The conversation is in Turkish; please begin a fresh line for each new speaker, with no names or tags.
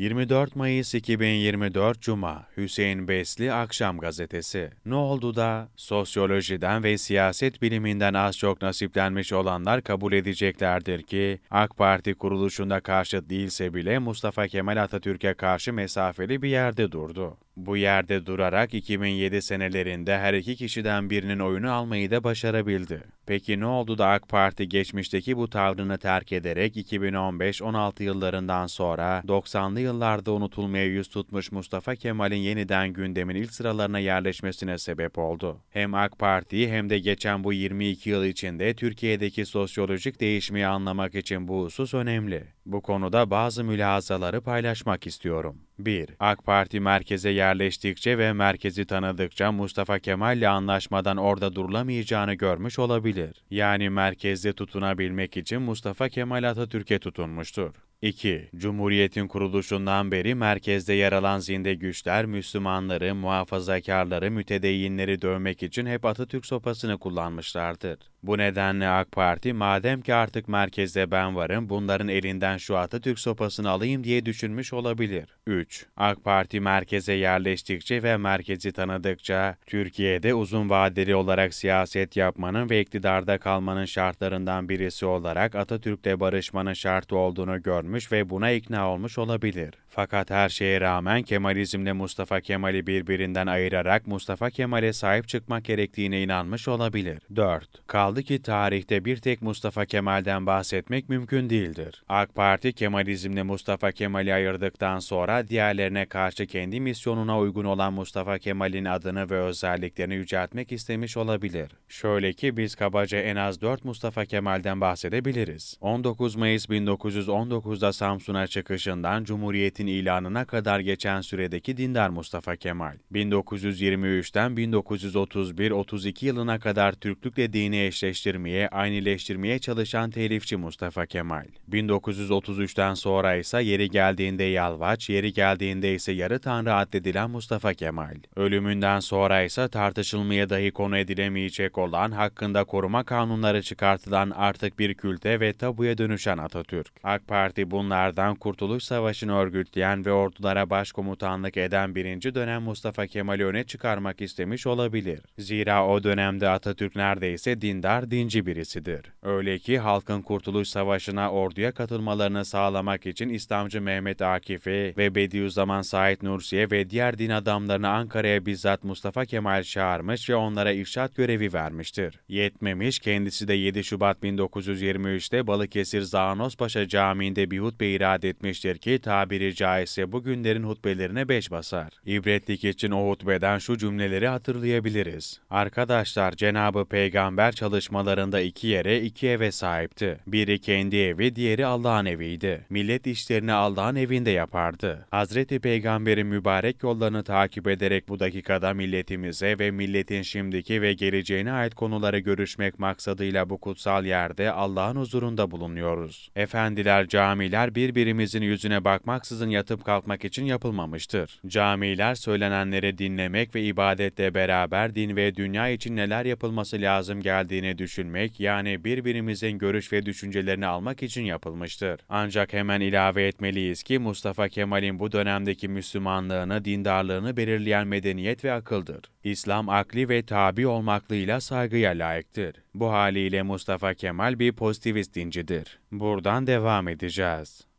24 Mayıs 2024 Cuma Hüseyin Besli Akşam Gazetesi Ne oldu da sosyolojiden ve siyaset biliminden az çok nasiplenmiş olanlar kabul edeceklerdir ki AK Parti kuruluşunda karşıt değilse bile Mustafa Kemal Atatürk'e karşı mesafeli bir yerde durdu. Bu yerde durarak 2007 senelerinde her iki kişiden birinin oyunu almayı da başarabildi. Peki ne oldu da AK Parti geçmişteki bu tavrını terk ederek 2015-16 yıllarından sonra 90'lı yıllarda unutulmaya yüz tutmuş Mustafa Kemal'in yeniden gündemin ilk sıralarına yerleşmesine sebep oldu? Hem AK Parti hem de geçen bu 22 yıl içinde Türkiye'deki sosyolojik değişimi anlamak için bu husus önemli. Bu konuda bazı mülahazaları paylaşmak istiyorum. 1. AK Parti merkeze yerleştikçe ve merkezi tanıdıkça Mustafa Kemal'le anlaşmadan orada durulamayacağını görmüş olabilir. Yani merkezde tutunabilmek için Mustafa Kemal Atatürk'e tutunmuştur. 2. Cumhuriyetin kuruluşundan beri merkezde yer alan zinde güçler Müslümanları, muhafazakarları, mütedeyinleri dövmek için hep Atatürk sopasını kullanmışlardır. Bu nedenle AK Parti madem ki artık merkezde ben varım bunların elinden şu Atatürk sopasını alayım diye düşünmüş olabilir. 3. AK Parti merkeze yerleştikçe ve merkezi tanıdıkça Türkiye'de uzun vadeli olarak siyaset yapmanın ve iktidarda kalmanın şartlarından birisi olarak Atatürk'le barışmanın şartı olduğunu görmüş görmüş ve buna ikna olmuş olabilir. Fakat her şeye rağmen Kemalizmle Mustafa Kemal'i birbirinden ayırarak Mustafa Kemal'e sahip çıkmak gerektiğine inanmış olabilir. 4. Kaldı ki tarihte bir tek Mustafa Kemal'den bahsetmek mümkün değildir. AK Parti Kemalizmle Mustafa Kemal'i ayırdıktan sonra diğerlerine karşı kendi misyonuna uygun olan Mustafa Kemal'in adını ve özelliklerini yüceltmek istemiş olabilir. Şöyle ki biz kabaca en az 4 Mustafa Kemal'den bahsedebiliriz. 19 Mayıs 1919 1909'da Samsun'a çıkışından Cumhuriyet'in ilanına kadar geçen süredeki dindar Mustafa Kemal. 1923'ten 1931-32 yılına kadar Türklükle dini eşleştirmeye, aynileştirmeye çalışan telifçi Mustafa Kemal. 1933'ten sonra ise yeri geldiğinde Yalvaç, yeri geldiğinde ise yarı tanrı addedilen Mustafa Kemal. Ölümünden sonra ise tartışılmaya dahi konu edilemeyecek olan hakkında koruma kanunları çıkartılan artık bir külte ve tabuya dönüşen Atatürk. AK Parti bunlardan Kurtuluş Savaşı'nı örgütleyen ve ordulara başkomutanlık eden birinci dönem Mustafa Kemal'i öne çıkarmak istemiş olabilir. Zira o dönemde Atatürk neredeyse dindar dinci birisidir. Öyle ki halkın Kurtuluş Savaşı'na orduya katılmalarını sağlamak için İslamcı Mehmet Akif'i ve Bediüzzaman Said Nursi'ye ve diğer din adamlarını Ankara'ya bizzat Mustafa Kemal çağırmış ve onlara irşat görevi vermiştir. Yetmemiş kendisi de 7 Şubat 1923'te Balıkesir Zaanospaşa Camii'nde bir bir hutbe irade etmiştir ki tabiri caizse bugünlerin hutbelerine beş basar. İbretlik için o hutbeden şu cümleleri hatırlayabiliriz. Arkadaşlar Cenabı Peygamber çalışmalarında iki yere iki eve sahipti. Biri kendi evi, diğeri Allah'ın eviydi. Millet işlerini Allah'ın evinde yapardı. Hazreti Peygamber'in mübarek yollarını takip ederek bu dakikada milletimize ve milletin şimdiki ve geleceğine ait konuları görüşmek maksadıyla bu kutsal yerde Allah'ın huzurunda bulunuyoruz. Efendiler cami camiler birbirimizin yüzüne bakmaksızın yatıp kalkmak için yapılmamıştır. Camiler söylenenleri dinlemek ve ibadetle beraber din ve dünya için neler yapılması lazım geldiğini düşünmek yani birbirimizin görüş ve düşüncelerini almak için yapılmıştır. Ancak hemen ilave etmeliyiz ki Mustafa Kemal'in bu dönemdeki Müslümanlığını, dindarlığını belirleyen medeniyet ve akıldır. İslam akli ve tabi olmaklığıyla saygıya layıktır. Bu haliyle Mustafa Kemal bir pozitivist dincidir. Buradan devam edeceğiz.